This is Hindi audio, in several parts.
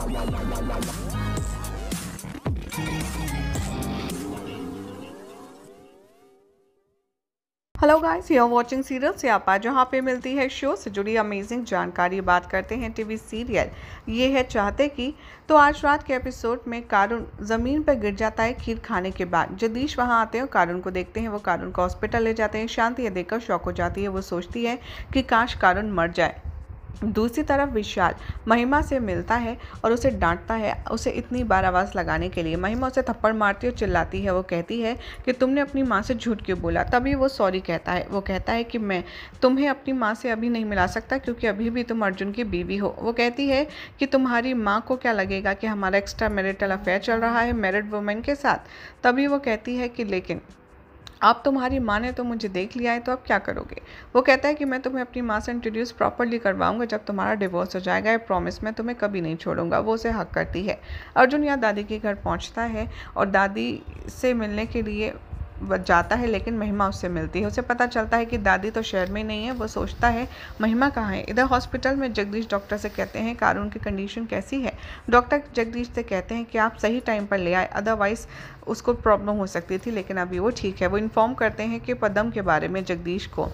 hello guys you are watching serial से आप यहाँ पे मिलती है शो से जुड़ी अमेजिंग जानकारी बात करते हैं टीवी सीरियल ये है चाहते की तो आज रात के एपिसोड में कारुण ज़मीन पर गिर जाता है खीर खाने के बाद जगदीश वहाँ आते हैं और कारुण को देखते हैं वो कारुण को हॉस्पिटल ले जाते हैं शांति यह देखकर शौक हो जाती है वो सोचती है कि काश कारुण मर जाए दूसरी तरफ विशाल महिमा से मिलता है और उसे डांटता है उसे इतनी बार आवाज़ लगाने के लिए महिमा उसे थप्पड़ मारती और चिल्लाती है वो कहती है कि तुमने अपनी माँ से झूठ क्यों बोला तभी वो सॉरी कहता है वो कहता है कि मैं तुम्हें अपनी माँ से अभी नहीं मिला सकता क्योंकि अभी भी तुम अर्जुन की बीवी हो वो कहती है कि तुम्हारी माँ को क्या लगेगा कि हमारा एक्स्ट्रा मैरिटल अफेयर चल रहा है मैरिड वुमेन के साथ तभी वो कहती है कि लेकिन आप तुम्हारी माँ ने तो मुझे देख लिया है तो अब क्या करोगे वो कहता है कि मैं तुम्हें अपनी माँ से इंट्रोड्यूस प्रॉपरली करवाऊंगा जब तुम्हारा डिवोर्स हो जाएगा ये प्रॉमिस मैं तुम्हें कभी नहीं छोड़ूंगा वो उसे हक करती है अर्जुन यहाँ दादी के घर पहुँचता है और दादी से मिलने के लिए जाता है लेकिन महिमा उससे मिलती है उसे पता चलता है कि दादी तो शहर में नहीं है वो सोचता है महिमा कहाँ है इधर हॉस्पिटल में जगदीश डॉक्टर से कहते हैं कारून की कंडीशन कैसी है डॉक्टर जगदीश से कहते हैं कि आप सही टाइम पर ले आए अदरवाइज़ उसको प्रॉब्लम हो सकती थी लेकिन अभी वो ठीक है वो इन्फॉर्म करते हैं कि पदम के बारे में जगदीश को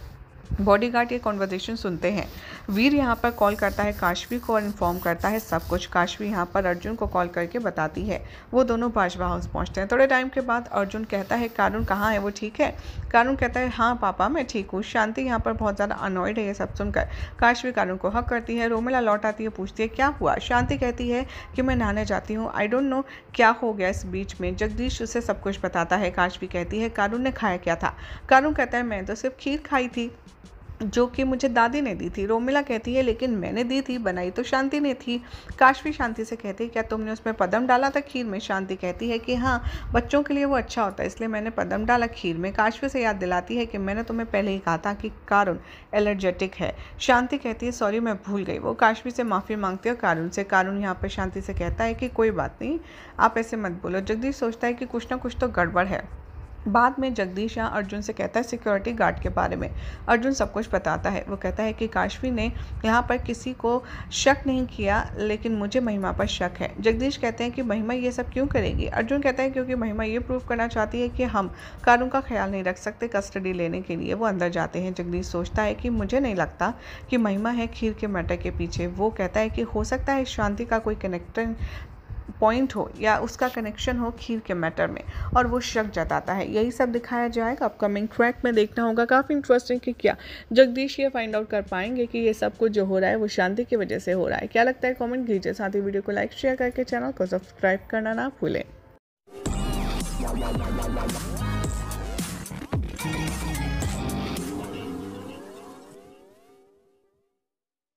बॉडीगार्ड ये कॉन्वर्जेशन सुनते हैं वीर यहाँ पर कॉल करता है काशवी को और इन्फॉर्म करता है सब कुछ काशवी यहाँ पर अर्जुन को कॉल करके बताती है वो दोनों भाजपा हाउस पहुँचते हैं थोड़े टाइम के बाद अर्जुन कहता है कारून कहाँ है वो ठीक है कारून कहता है हाँ पापा मैं ठीक हूँ शांति यहाँ पर बहुत ज़्यादा अनॉयड है ये सब सुनकर काशवी कारून को हक करती है रोमिला लौट आती है पूछती है क्या हुआ शांति कहती है कि मैं नहाने जाती हूँ आई डोंट नो क्या हो गया इस बीच में जगदीश उसे सब कुछ बताता है काशवी कहती है कारून ने खाया क्या था कारून कहता है मैं तो सिर्फ खीर खाई थी जो कि मुझे दादी ने दी थी रोमिला कहती है लेकिन मैंने दी थी बनाई तो शांति ने थी काशवी शांति से कहती है क्या तुमने उसमें पदम डाला था खीर में शांति कहती है कि हाँ बच्चों के लिए वो अच्छा होता है इसलिए मैंने पदम डाला खीर में काशवी से याद दिलाती है कि मैंने तुम्हें पहले ही कहा था कि कारुण एलर्जेटिक है शांति कहती है सॉरी मैं भूल गई वो काशवी से माफ़ी मांगती है कारुण से कारुण यहाँ पर शांति से कहता है कि कोई बात नहीं आप ऐसे मत बोलो जगदीश सोचता है कि कुछ ना कुछ तो गड़बड़ है बाद में जगदीश यहाँ अर्जुन से कहता है सिक्योरिटी गार्ड के बारे में अर्जुन सब कुछ बताता है वो कहता है कि काशवी ने यहाँ पर किसी को शक नहीं किया लेकिन मुझे महिमा पर शक है जगदीश कहते हैं कि महिमा ये सब क्यों करेगी अर्जुन कहता है क्योंकि महिमा ये प्रूव करना चाहती है कि हम कानून का ख्याल नहीं रख सकते कस्टडी लेने के लिए वो अंदर जाते हैं जगदीश सोचता है कि मुझे नहीं लगता कि महिमा है खीर के मटर के पीछे वो कहता है कि हो सकता है शांति का कोई कनेक्टर पॉइंट हो या उसका कनेक्शन हो खीर के मैटर में और वो शक जताता है यही सब दिखाया जाएगा अपकमिंग ट्रैक में देखना होगा काफ़ी इंटरेस्टिंग कि क्या जगदीश ये फाइंड आउट कर पाएंगे कि ये सब कुछ जो हो रहा है वो शांति की वजह से हो रहा है क्या लगता है कॉमेंट कीजिए साथ ही वीडियो को लाइक शेयर करके चैनल को सब्सक्राइब करना ना भूलें